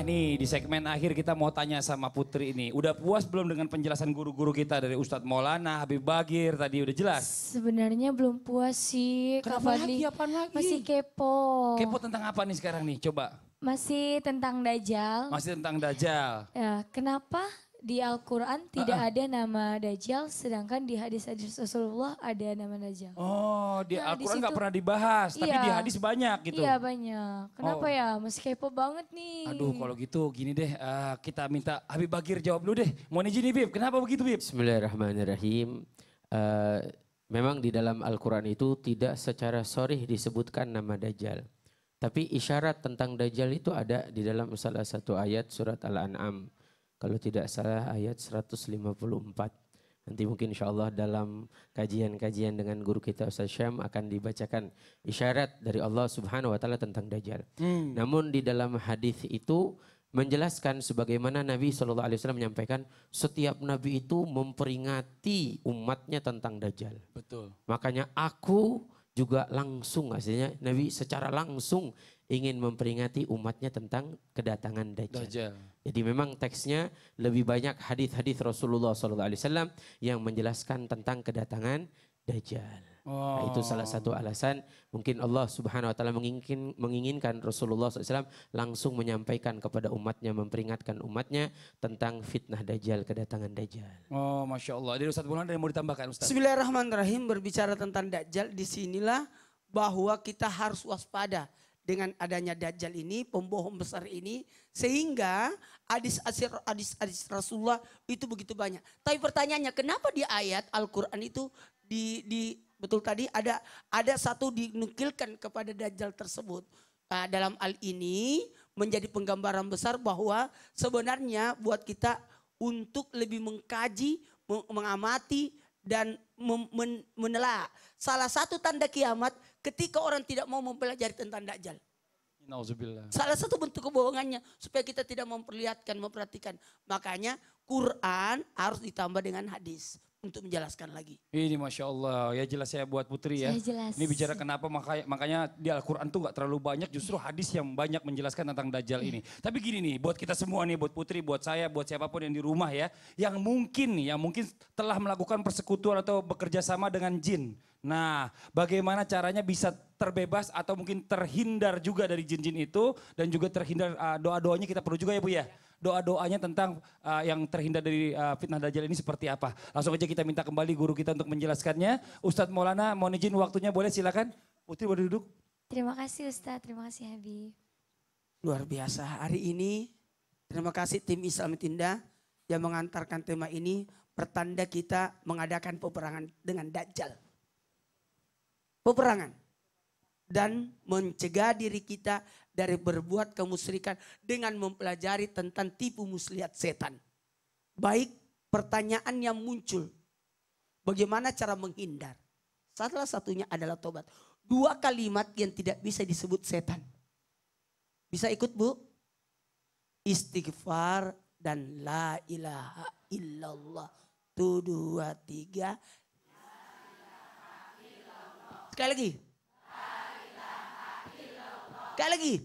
Nah nih di segmen akhir kita mau tanya sama Putri ini. Udah puas belum dengan penjelasan guru-guru kita dari Ustadz Maulana, Habib Bagir tadi udah jelas? Sebenarnya belum puas sih. Kenapa Kak lagi? Apaan lagi? Masih kepo. Kepo tentang apa nih sekarang nih? Coba. Masih tentang Dajjal. Masih tentang Dajjal. Ya, kenapa di Al-Quran tidak uh -uh. ada nama Dajjal, sedangkan di hadis-hadis Rasulullah ada nama Dajjal. Oh, di nah, Al-Quran nggak pernah dibahas, iya, tapi di iya. hadis banyak gitu. Iya banyak. Kenapa oh. ya? Masih kepo banget nih. Aduh, kalau gitu gini deh, uh, kita minta Habib Bagir jawab dulu deh. Mau izin nih, Bib. Kenapa begitu, Bib? Bismillahirrahmanirrahim. Uh, memang di dalam Al-Quran itu tidak secara sorih disebutkan nama Dajjal. Tapi isyarat tentang Dajjal itu ada di dalam salah satu ayat surat Al-An'am kalau tidak salah ayat 154. Nanti mungkin insya Allah dalam kajian-kajian dengan guru kita Ustaz Syam akan dibacakan isyarat dari Allah Subhanahu wa taala tentang dajjal. Hmm. Namun di dalam hadis itu menjelaskan sebagaimana Nabi Shallallahu Alaihi Wasallam menyampaikan setiap Nabi itu memperingati umatnya tentang Dajjal. Betul. Makanya aku juga langsung, hasilnya Nabi secara langsung ingin memperingati umatnya tentang kedatangan Dajjal. Dajjal. Jadi memang teksnya lebih banyak hadis-hadis Rasulullah SAW yang menjelaskan tentang kedatangan Dajjal. Nah, oh. Nah, itu salah satu alasan mungkin Allah Subhanahu wa taala mengingin, menginginkan Rasulullah SAW langsung menyampaikan kepada umatnya memperingatkan umatnya tentang fitnah dajjal kedatangan dajjal. Oh, masya Allah. Dari Ustaz Bulan ada yang mau ditambahkan Ustaz? Bismillahirrahmanirrahim berbicara tentang dajjal disinilah bahwa kita harus waspada dengan adanya dajjal ini, pembohong besar ini, sehingga hadis hadis hadis Rasulullah itu begitu banyak. Tapi pertanyaannya, kenapa di ayat Al-Qur'an itu di, di betul tadi ada ada satu dinukilkan kepada dajjal tersebut. Nah, dalam hal ini menjadi penggambaran besar bahwa sebenarnya buat kita untuk lebih mengkaji, mengamati dan menelaah. Salah satu tanda kiamat ketika orang tidak mau mempelajari tentang Dajjal. Salah satu bentuk kebohongannya supaya kita tidak memperlihatkan, memperhatikan. Makanya Quran harus ditambah dengan hadis untuk menjelaskan lagi. Ini Masya Allah, ya jelas saya buat Putri ya. Saya jelas. Ini bicara kenapa makanya, makanya di Al-Quran tuh gak terlalu banyak justru iya. hadis yang banyak menjelaskan tentang Dajjal iya. ini. Tapi gini nih, buat kita semua nih, buat Putri, buat saya, buat siapapun yang di rumah ya. Yang mungkin nih, yang mungkin telah melakukan persekutuan atau bekerja sama dengan jin. Nah, bagaimana caranya bisa terbebas atau mungkin terhindar juga dari jin-jin itu. Dan juga terhindar uh, doa-doanya kita perlu juga ya Bu ya iya doa-doanya tentang uh, yang terhindar dari uh, fitnah dajjal ini seperti apa. Langsung aja kita minta kembali guru kita untuk menjelaskannya. Ustadz Maulana, mohon izin waktunya boleh silakan. Putri boleh duduk. Terima kasih Ustadz, terima kasih Habib. Luar biasa, hari ini terima kasih tim Islam Tinda yang mengantarkan tema ini pertanda kita mengadakan peperangan dengan Dajjal. Peperangan dan mencegah diri kita dari berbuat kemusyrikan dengan mempelajari tentang tipu muslihat setan. Baik pertanyaan yang muncul. Bagaimana cara menghindar? Salah satunya adalah tobat. Dua kalimat yang tidak bisa disebut setan. Bisa ikut bu? Istighfar dan la ilaha illallah. Tuh dua tiga. Sekali lagi Sekali lagi.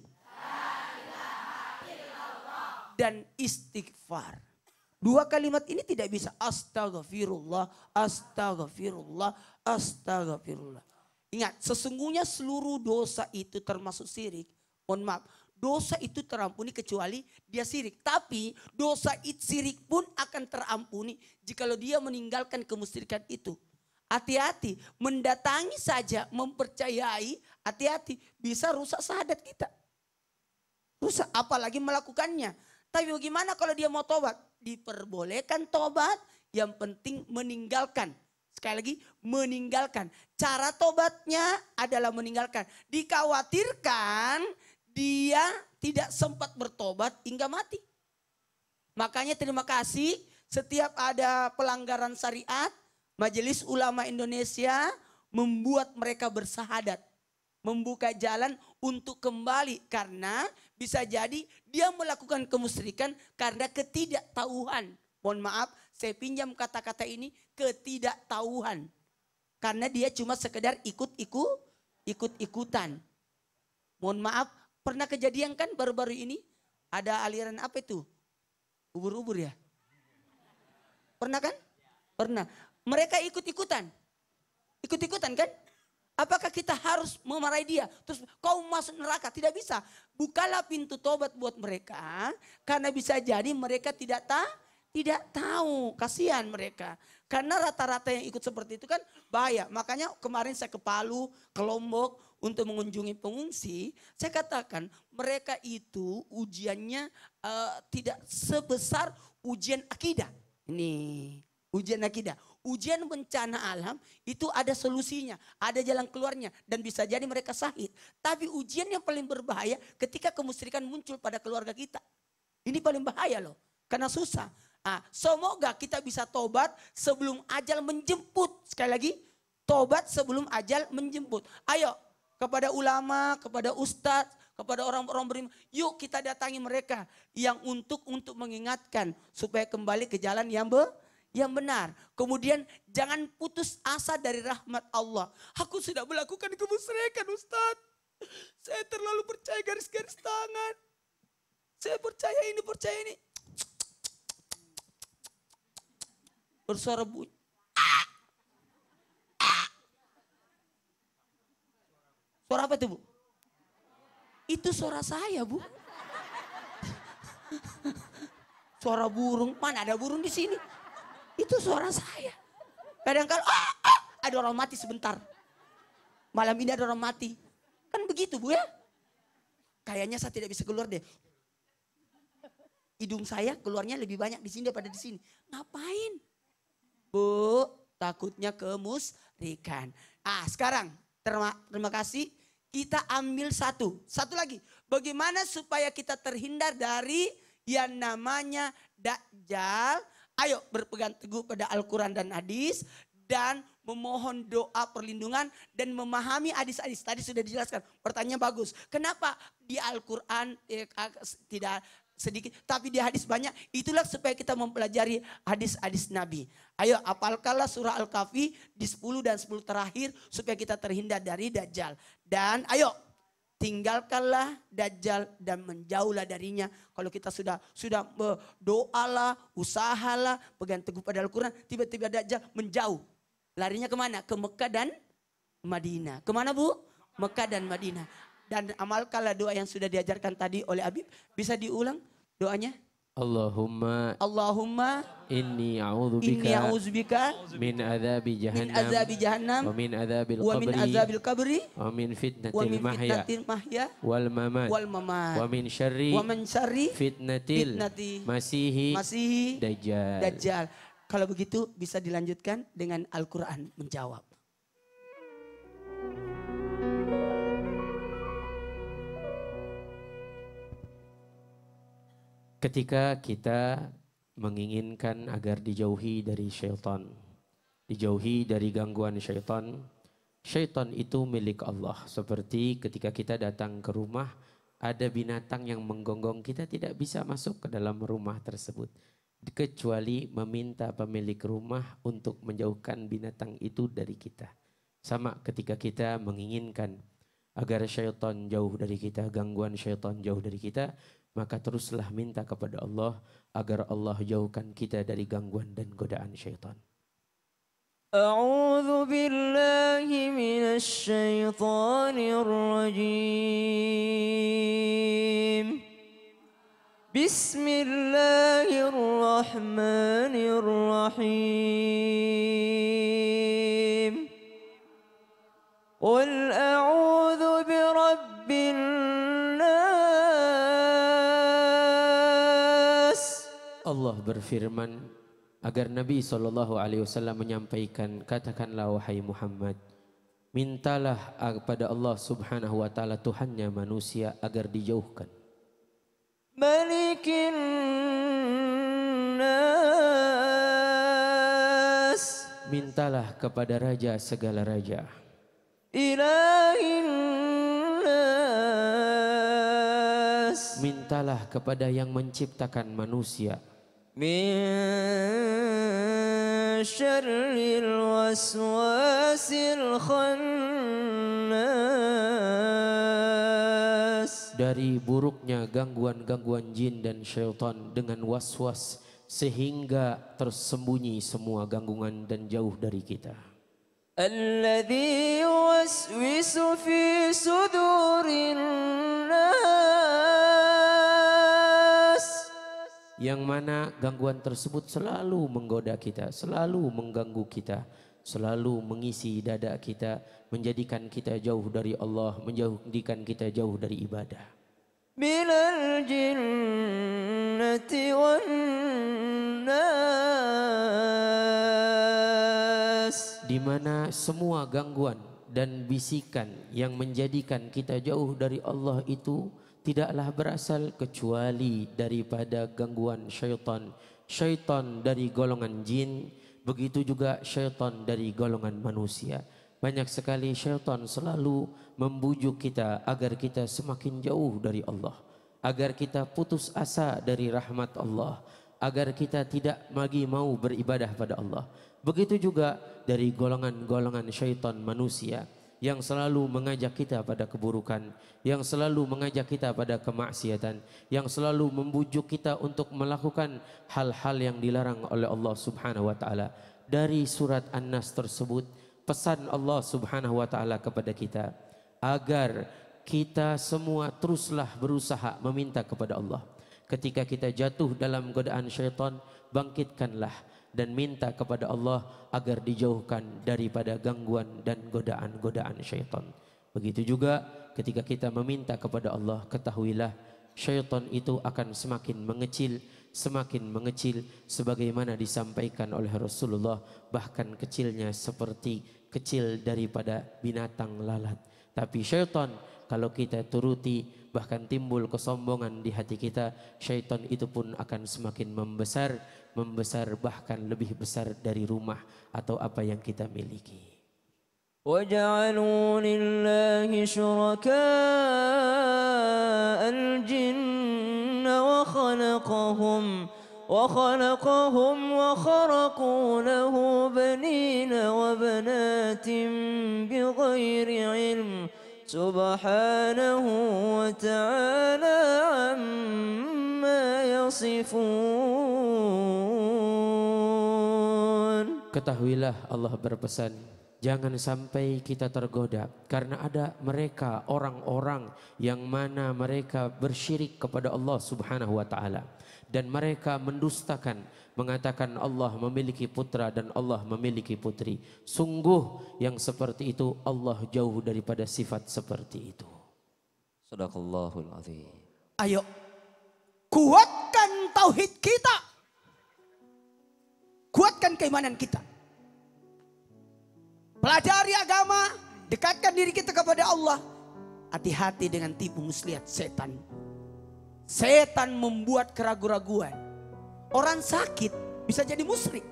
Dan istighfar. Dua kalimat ini tidak bisa astagfirullah, astagfirullah, astagfirullah. Ingat, sesungguhnya seluruh dosa itu termasuk sirik. Mohon maaf, dosa itu terampuni kecuali dia sirik. Tapi dosa itu sirik pun akan terampuni jikalau dia meninggalkan kemusyrikan itu. Hati-hati, mendatangi saja, mempercayai Hati-hati, bisa rusak sahadat kita. Rusak, apalagi melakukannya. Tapi bagaimana kalau dia mau tobat? Diperbolehkan tobat, yang penting meninggalkan. Sekali lagi, meninggalkan. Cara tobatnya adalah meninggalkan. Dikhawatirkan dia tidak sempat bertobat hingga mati. Makanya terima kasih setiap ada pelanggaran syariat, Majelis Ulama Indonesia membuat mereka bersahadat membuka jalan untuk kembali karena bisa jadi dia melakukan kemusyrikan karena ketidaktahuan. Mohon maaf, saya pinjam kata-kata ini ketidaktahuan. Karena dia cuma sekedar ikut-ikut ikut-ikutan. Mohon maaf, pernah kejadian kan baru-baru ini ada aliran apa itu? Ubur-ubur ya? Pernah kan? Pernah. Mereka ikut-ikutan. Ikut-ikutan kan? Apakah kita harus memarahi dia? Terus kau masuk neraka? Tidak bisa. Bukalah pintu tobat buat mereka. Karena bisa jadi mereka tidak tahu. Tidak tahu. Kasihan mereka. Karena rata-rata yang ikut seperti itu kan bahaya. Makanya kemarin saya ke Palu, ke Lombok untuk mengunjungi pengungsi. Saya katakan mereka itu ujiannya uh, tidak sebesar ujian akidah. Ini ujian akidah ujian bencana alam itu ada solusinya, ada jalan keluarnya dan bisa jadi mereka sahid. Tapi ujian yang paling berbahaya ketika kemusyrikan muncul pada keluarga kita. Ini paling bahaya loh, karena susah. Ah, semoga kita bisa tobat sebelum ajal menjemput. Sekali lagi, tobat sebelum ajal menjemput. Ayo kepada ulama, kepada ustadz, kepada orang-orang beriman. Yuk kita datangi mereka yang untuk untuk mengingatkan supaya kembali ke jalan yang benar yang benar. Kemudian jangan putus asa dari rahmat Allah. Aku sudah melakukan kemusyrikan Ustaz. Saya terlalu percaya garis-garis tangan. Saya percaya ini, percaya ini. Bersuara bunyi. Suara apa itu Bu? Itu suara saya Bu. Suara burung, mana ada burung di sini? Itu suara saya. kadang kalau ah, oh, ada orang mati sebentar. Malam ini ada orang mati. Kan begitu Bu ya. Kayaknya saya tidak bisa keluar deh. Hidung saya keluarnya lebih banyak di sini daripada di sini. Ngapain? Bu, takutnya kemusrikan. Ah, sekarang terima, terima kasih kita ambil satu. Satu lagi, bagaimana supaya kita terhindar dari yang namanya dajjal Ayo berpegang teguh pada Al-Quran dan hadis dan memohon doa perlindungan dan memahami hadis-hadis. Tadi sudah dijelaskan, pertanyaan bagus. Kenapa di Al-Quran eh, ah, tidak sedikit, tapi di hadis banyak. Itulah supaya kita mempelajari hadis-hadis Nabi. Ayo apalkanlah surah Al-Kahfi di 10 dan 10 terakhir supaya kita terhindar dari Dajjal. Dan ayo tinggalkanlah dajjal dan menjauhlah darinya. Kalau kita sudah sudah berdoalah, usahalah, pegang teguh pada Al-Quran, tiba-tiba dajjal menjauh. Larinya kemana? Ke Mekah dan Madinah. Kemana bu? Mekah dan Madinah. Dan amalkanlah doa yang sudah diajarkan tadi oleh Habib. Bisa diulang doanya? Allahumma Allahumma inni a'udzubika inni min adzabi jahannam min adzabi jahannam wa min adzabil qabri wa min adzabil qabri wa min fitnatil mahya mahya wal mamat wal mamat wa min syarri wa min syarri fitnatil fitnati masihi masihi dajjal dajjal kalau begitu bisa dilanjutkan dengan Al-Qur'an menjawab ketika kita menginginkan agar dijauhi dari syaitan, dijauhi dari gangguan syaitan, syaitan itu milik Allah. Seperti ketika kita datang ke rumah, ada binatang yang menggonggong kita tidak bisa masuk ke dalam rumah tersebut. Kecuali meminta pemilik rumah untuk menjauhkan binatang itu dari kita. Sama ketika kita menginginkan agar syaitan jauh dari kita, gangguan syaitan jauh dari kita, maka teruslah minta kepada Allah agar Allah jauhkan kita dari gangguan dan godaan syaitan. أعوذ بالله من الشيطان الرجيم بسم الله الرحمن الرحيم قل أعوذ Allah berfirman agar Nabi sallallahu alaihi wasallam menyampaikan katakanlah wahai Muhammad mintalah kepada Allah Subhanahu wa taala Tuhannya manusia agar dijauhkan Malikin nas mintalah kepada raja segala raja Ilahin nas mintalah kepada yang menciptakan manusia dari buruknya gangguan-gangguan jin dan syaitan dengan waswas -was, sehingga tersembunyi semua gangguan dan jauh dari kita yuwaswisu fi sudurin yang mana gangguan tersebut selalu menggoda kita, selalu mengganggu kita, selalu mengisi dada kita, menjadikan kita jauh dari Allah, menjadikan kita jauh dari ibadah. Minal jinnati wan nas. Di mana semua gangguan dan bisikan yang menjadikan kita jauh dari Allah itu tidaklah berasal kecuali daripada gangguan syaitan. Syaitan dari golongan jin, begitu juga syaitan dari golongan manusia. Banyak sekali syaitan selalu membujuk kita agar kita semakin jauh dari Allah. Agar kita putus asa dari rahmat Allah. Agar kita tidak lagi mau beribadah pada Allah. Begitu juga dari golongan-golongan syaitan manusia yang selalu mengajak kita pada keburukan, yang selalu mengajak kita pada kemaksiatan, yang selalu membujuk kita untuk melakukan hal-hal yang dilarang oleh Allah Subhanahu wa taala. Dari surat An-Nas tersebut pesan Allah Subhanahu wa taala kepada kita agar kita semua teruslah berusaha meminta kepada Allah. Ketika kita jatuh dalam godaan syaitan, bangkitkanlah dan minta kepada Allah agar dijauhkan daripada gangguan dan godaan-godaan syaitan. Begitu juga ketika kita meminta kepada Allah, ketahuilah syaitan itu akan semakin mengecil, semakin mengecil sebagaimana disampaikan oleh Rasulullah bahkan kecilnya seperti kecil daripada binatang lalat. Tapi syaitan kalau kita turuti bahkan timbul kesombongan di hati kita syaitan itu pun akan semakin membesar membesar bahkan lebih besar dari rumah atau apa yang kita miliki. وجعلوا لله شركاء الجن وخلقهم وخلقهم وخرقوا له بنين وبنات بغير علم سبحانه وتعالى عما يصفون Ketahuilah Allah berpesan, jangan sampai kita tergoda karena ada mereka orang-orang yang mana mereka bersyirik kepada Allah Subhanahu wa taala dan mereka mendustakan mengatakan Allah memiliki putra dan Allah memiliki putri. Sungguh yang seperti itu Allah jauh daripada sifat seperti itu. Sadaqallahul azim. Ayo kuatkan tauhid keimanan kita. Pelajari agama, dekatkan diri kita kepada Allah. Hati-hati dengan tipu muslihat setan. Setan membuat keraguan-raguan. Orang sakit bisa jadi musyrik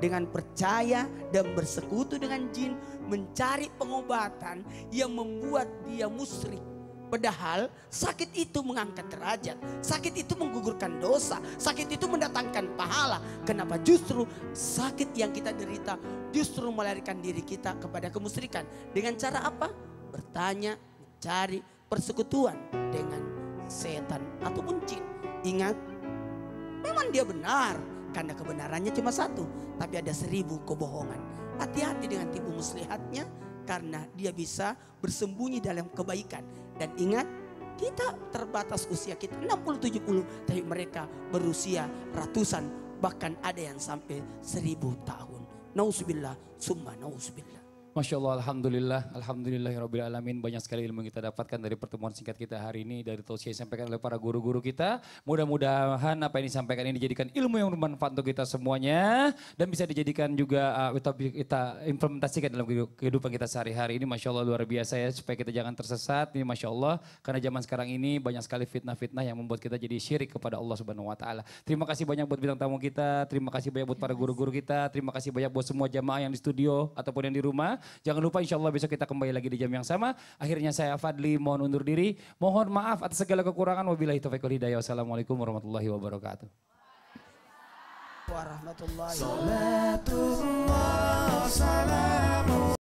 dengan percaya dan bersekutu dengan jin mencari pengobatan yang membuat dia musyrik. Padahal sakit itu mengangkat derajat, sakit itu menggugurkan dosa, sakit itu mendatangkan pahala. Kenapa justru sakit yang kita derita justru melarikan diri kita kepada kemusyrikan? Dengan cara apa? Bertanya, mencari persekutuan dengan setan atau jin. Ingat, memang dia benar karena kebenarannya cuma satu, tapi ada seribu kebohongan. Hati-hati dengan tipu muslihatnya karena dia bisa bersembunyi dalam kebaikan dan ingat, kita terbatas usia kita 60 70, tapi mereka berusia ratusan bahkan ada yang sampai seribu tahun. Nauzubillah, summa nauzubillah. Masya Allah, Alhamdulillah, Alhamdulillah, ya Rabbil Alamin. Banyak sekali ilmu yang kita dapatkan dari pertemuan singkat kita hari ini, dari tausiah yang disampaikan oleh para guru-guru kita. Mudah-mudahan apa yang disampaikan ini dijadikan ilmu yang bermanfaat untuk kita semuanya, dan bisa dijadikan juga uh, kita implementasikan dalam kehidupan kita sehari-hari ini. Masya Allah, luar biasa ya, supaya kita jangan tersesat. Ini Masya Allah, karena zaman sekarang ini banyak sekali fitnah-fitnah yang membuat kita jadi syirik kepada Allah Subhanahu wa Ta'ala. Terima kasih banyak buat bidang tamu kita, terima kasih banyak buat para guru-guru kita, terima kasih banyak buat semua jamaah yang di studio ataupun yang di rumah. Jangan lupa insya Allah besok kita kembali lagi di jam yang sama. Akhirnya saya Fadli mohon undur diri. Mohon maaf atas segala kekurangan. Wabillahi taufiq wal hidayah. Wassalamualaikum warahmatullahi wabarakatuh. Warahmatullahi wabarakatuh.